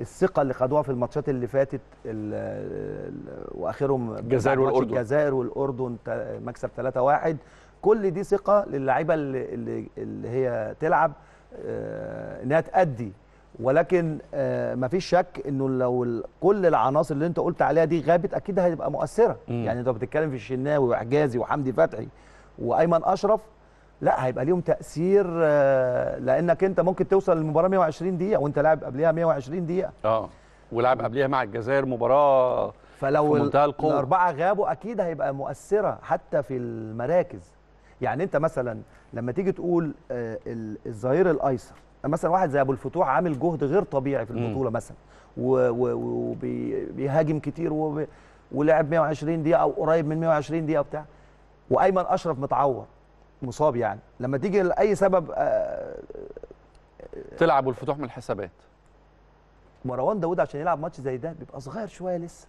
الثقه اللي خدوها في الماتشات اللي فاتت واخرهم الجزائر والاردن الجزائر والاردن مكسب 3-1 كل دي ثقه للعيبه اللي, اللي هي تلعب آه، انها تأدي ولكن آه، مفيش شك انه لو كل العناصر اللي انت قلت عليها دي غابت اكيد هتبقى مؤثره مم. يعني انت بتتكلم في الشناوي وحجازي وحمدي فتحي وايمن اشرف لا هيبقى ليهم تاثير آه، لانك انت ممكن توصل للمباراه 120 دقيقه وانت لاعب قبلها 120 دقيقه اه ولعب قبلها مع الجزائر مباراه فلو في منتهى القوه الاربعه غابوا اكيد هيبقى مؤثره حتى في المراكز يعني انت مثلا لما تيجي تقول آه، الظهير الايسر مثلا واحد زي ابو الفتوح عامل جهد غير طبيعي في البطوله مثلا وبيهاجم كتير ولعب 120 دقيقه او قريب من 120 دقيقه وبتاع وايمن اشرف متعور مصاب يعني لما تيجي لاي سبب آه تلعب الفتوح من الحسابات مروان داوود عشان يلعب ماتش زي ده بيبقى صغير شويه لسه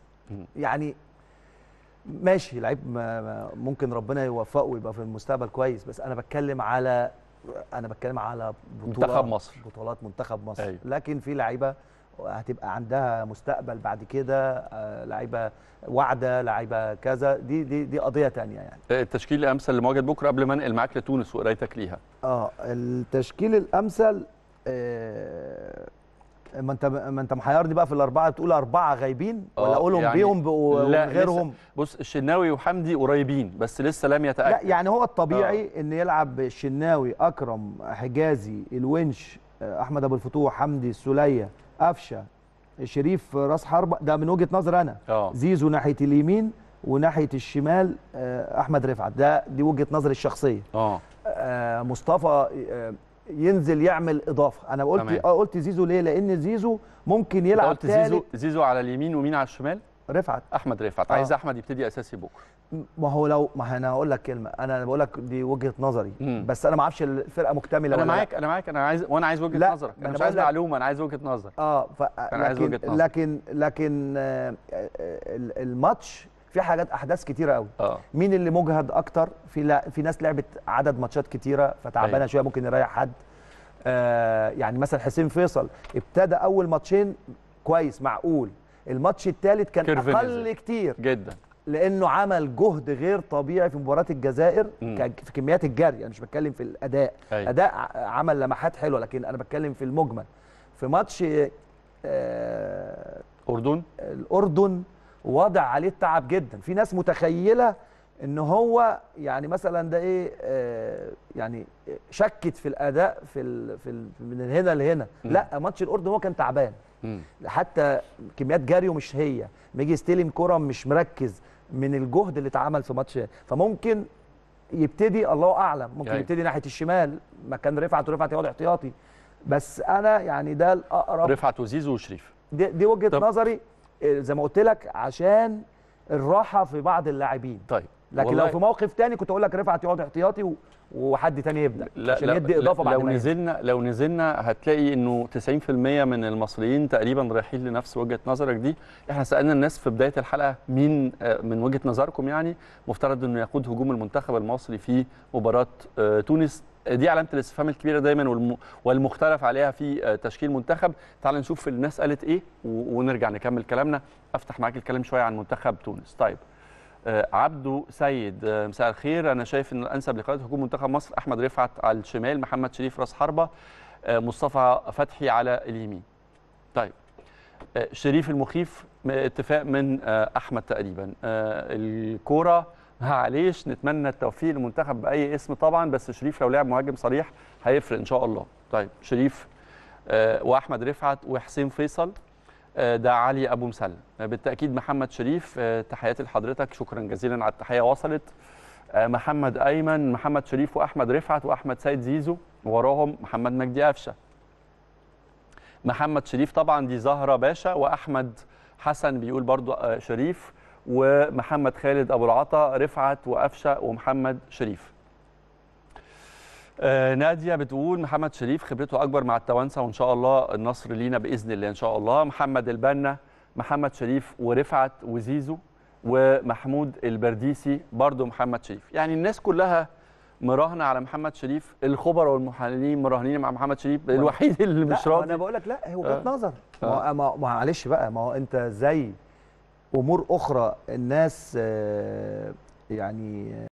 يعني ماشي لعيب ممكن ربنا يوفقه ويبقى في المستقبل كويس بس انا بتكلم على انا بتكلم على بطولات منتخب مصر بطولات منتخب مصر أيوه. لكن في لعيبه هتبقى عندها مستقبل بعد كده آه، لعيبه واعده لعيبه كذا دي دي دي قضيه ثانيه يعني آه، التشكيل الامثل لمواجهه بكره قبل ما انقل معاك لتونس وقرايتك ليها اه التشكيل الامثل آه، ما انت ما انت محيرني بقى في الاربعه تقول اربعه غايبين ولا اقولهم يعني بيهم وغيرهم بص الشناوي وحمدي قريبين بس لسه لم يتاكد لا يعني هو الطبيعي ان يلعب الشناوي اكرم حجازي الونش احمد ابو الفتوح حمدي السوليه قفشه شريف راس حربه ده من وجهه نظر انا أوه. زيزو ناحيه اليمين وناحيه الشمال آه، احمد رفعت ده دي وجهه نظري الشخصيه أوه. اه مصطفى آه، ينزل يعمل اضافه انا قلت آه، قلت زيزو ليه لان زيزو ممكن يلعب قلت زيزو زيزو على اليمين ومين على الشمال رفعت احمد رفعت آه. عايز احمد يبتدي اساسي بكره ما هو لو ما انا هقول لك كلمه انا بقول لك دي وجهه نظري مم. بس انا ما اعرفش الفرقه مكتمله انا معاك انا معاك انا عايز وانا عايز وجهه لا. نظرك انا مش عايز معلومه انا عايز وجهه نظر اه ف... انا لكن... عايز وجهه نظر لكن لكن آه... آه، الماتش في حاجات احداث كتيره قوي آه. مين اللي مجهد اكتر في لا... في ناس لعبت عدد ماتشات كتيره فتعبانه أيوة. شويه ممكن يريح حد آه يعني مثلا حسين فيصل ابتدى اول ماتشين كويس معقول الماتش الثالث كان اقل كتير جدا لانه عمل جهد غير طبيعي في مباراه الجزائر مم. في كميات الجري انا يعني مش بتكلم في الاداء أي. أيوة. اداء عمل لمحات حلوه لكن انا بتكلم في المجمل في ماتش آه اردن الاردن وضع عليه التعب جدا في ناس متخيله ان هو يعني مثلا ده ايه آه يعني شكت في الاداء في الـ في الـ من هنا لهنا لا ماتش الاردن هو كان تعبان مم. حتى كميات جاريه مش هي ميجي يستلم كره مش مركز من الجهد اللي اتعمل في ماتش فممكن يبتدي الله اعلم ممكن يعني. يبتدي ناحيه الشمال مكان رفعت ورفعت يقعد احتياطي بس انا يعني ده الاقرب رفعت وزيزو وشريف دي, دي وجهه طب. نظري آه، زي ما قلت لك عشان الراحه في بعض اللاعبين طيب لكن لو في موقف تاني كنت اقول لك رفعت يقعد احتياطي وحد تاني يبدا لا عشان يدي اضافه بعد لو نزلنا لو نزلنا هتلاقي انه 90% من المصريين تقريبا رايحين لنفس وجهه نظرك دي احنا سالنا الناس في بدايه الحلقه مين آه، من وجهه نظركم يعني مفترض انه يقود هجوم المنتخب المصري في مباراه آه، تونس دي علامه الاستفهام الكبيره دايما والمختلف عليها في آه، تشكيل منتخب تعال نشوف الناس قالت ايه ونرجع نكمل كلامنا افتح معاك الكلام شويه عن منتخب تونس طيب آه، عبده سيد آه، مساء الخير انا شايف ان الانسب لقياده هجوم منتخب مصر احمد رفعت على الشمال محمد شريف راس حربه آه، مصطفى فتحي على اليمين طيب شريف المخيف اتفاق من احمد تقريبا الكوره معليش نتمنى التوفيق للمنتخب باي اسم طبعا بس شريف لو لعب مهاجم صريح هيفرق ان شاء الله طيب شريف واحمد رفعت وحسين فيصل آه، ده علي ابو مسلم آه، بالتاكيد محمد شريف آه، تحياتي لحضرتك شكرا جزيلا على التحيه وصلت محمد ايمن محمد شريف واحمد رفعت واحمد سيد زيزو وراهم محمد مجدي قفشه محمد شريف طبعا دي زهره باشا واحمد حسن بيقول برضو شريف ومحمد خالد ابو العطا رفعت وقفشه ومحمد شريف آه، ناديه بتقول محمد شريف خبرته اكبر مع التوانسه وان شاء الله النصر لينا باذن الله ان شاء الله محمد البنا محمد شريف ورفعت وزيزو ومحمود البرديسي برضو محمد شريف يعني الناس كلها مراهنه على محمد شريف الخبر والمحللين مراهنين مع محمد شريف الوحيد اللي مش راضي انا بقول لك لا هو وجهه آه. نظر آه. ما معلش بقى ما هو انت زي امور اخرى الناس آه، يعني